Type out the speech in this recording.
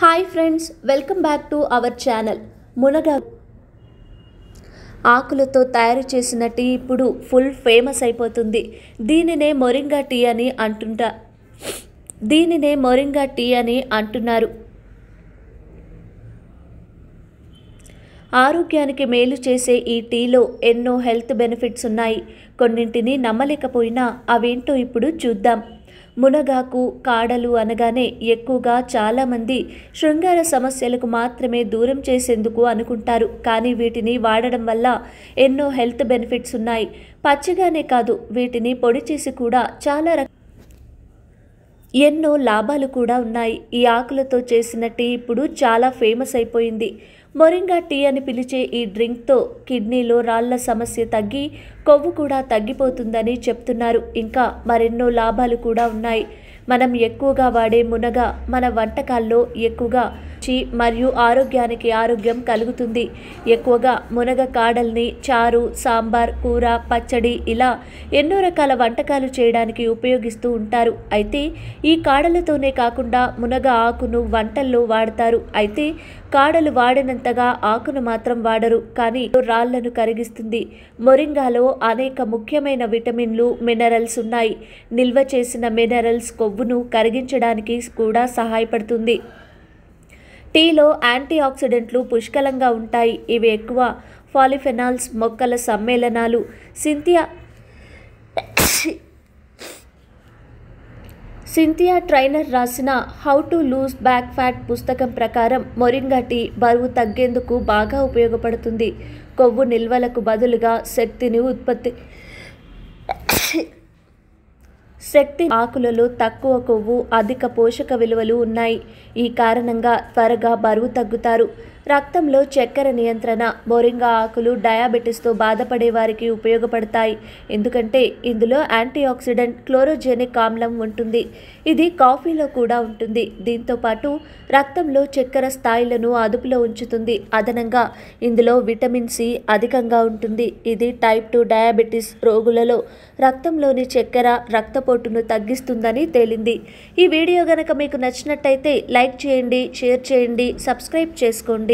hi friends welcome back to our channel మునగా ఆకులతో తయారు చేసిన టీ ఇప్పుడు ఫుల్ ఫేమస్ అయిపోతుంది దీనినే మొరింగా టీ అని అంటుంటా దీనినే మొరింగా టీ అని అంటున్నారు ఆరోగ్యానికి మేలు చేసే ఈ టీలో ఎన్నో హెల్త్ బెనిఫిట్స్ ఉన్నాయి కొన్నింటిని నమ్మలేకపోయినా అవేంటో ఇప్పుడు చూద్దాం మునగాకు కాడలు అనగానే ఎక్కువగా చాలామంది శృంగార సమస్యలకు మాత్రమే దూరం చేసేందుకు అనుకుంటారు కానీ వీటిని వాడడం వల్ల ఎన్నో హెల్త్ బెనిఫిట్స్ ఉన్నాయి పచ్చిగానే కాదు వీటిని పొడి చేసి కూడా చాలా రక ఎన్నో లాభాలు కూడా ఉన్నాయి ఈ ఆకులతో చేసిన టీ ఇప్పుడు చాలా ఫేమస్ అయిపోయింది మొరింగా టీ అని పిలిచే ఈ డ్రింక్తో కిడ్నీలో రాళ్ల సమస్య తగ్గి కొవ్వు కూడా తగ్గిపోతుందని చెప్తున్నారు ఇంకా మరెన్నో లాభాలు కూడా ఉన్నాయి మనం ఎక్కువగా వాడే మునగ మన వంటకాల్లో ఎక్కువగా రుచి మరియు ఆరోగ్యానికి ఆరోగ్యం కలుగుతుంది ఎక్కువగా మునగ కాడల్ని చారు సాంబార్ కూర పచ్చడి ఇలా ఎన్నో రకాల వంటకాలు చేయడానికి ఉపయోగిస్తూ ఉంటారు అయితే ఈ కాడలతోనే కాకుండా మునగ ఆకును వంటల్లో వాడతారు అయితే కాడలు వాడినంతగా ఆకును మాత్రం వాడరు కానీ రాళ్లను కరిగిస్తుంది మొరింగాలో అనేక ముఖ్యమైన విటమిన్లు మినరల్స్ ఉన్నాయి నిల్వ చేసిన మినరల్స్ కొవ్వును కరిగించడానికి కూడా సహాయపడుతుంది టీలో యాంటీ ఆక్సిడెంట్లు పుష్కలంగా ఉంటాయి ఇవి ఎక్కువ పాలిఫెనాల్స్ మొక్కల సమ్మేళనాలు సింథియా సింథియా ట్రైనర్ రాసిన how to lose back fat పుస్తకం ప్రకారం మొరింగా టీ బరువు తగ్గేందుకు బాగా ఉపయోగపడుతుంది కొవ్వు నిల్వలకు బదులుగా శక్తిని ఉత్పత్తి శక్తి ఆకులలో తక్కువ కొవ్వు అధిక పోషక విలువలు ఉన్నాయి ఈ కారణంగా త్వరగా బరువు తగ్గుతారు రక్తంలో చక్కెర నియంత్రణ మోరింగా ఆకులు డయాబెటీస్తో బాధపడే వారికి ఉపయోగపడతాయి ఎందుకంటే ఇందులో యాంటీఆక్సిడెంట్ క్లోరోజెనిక్ ఆమ్లం ఉంటుంది ఇది కాఫీలో కూడా ఉంటుంది దీంతో పాటు రక్తంలో చక్కెర స్థాయిలను అదుపులో ఉంచుతుంది అదనంగా ఇందులో విటమిన్ సి అధికంగా ఉంటుంది ఇది టైప్ టూ డయాబెటీస్ రోగులలో రక్తంలోని చక్కెర రక్తపోటును తగ్గిస్తుందని తేలింది ఈ వీడియో గనక మీకు నచ్చినట్టయితే లైక్ చేయండి షేర్ చేయండి సబ్స్క్రైబ్ చేసుకోండి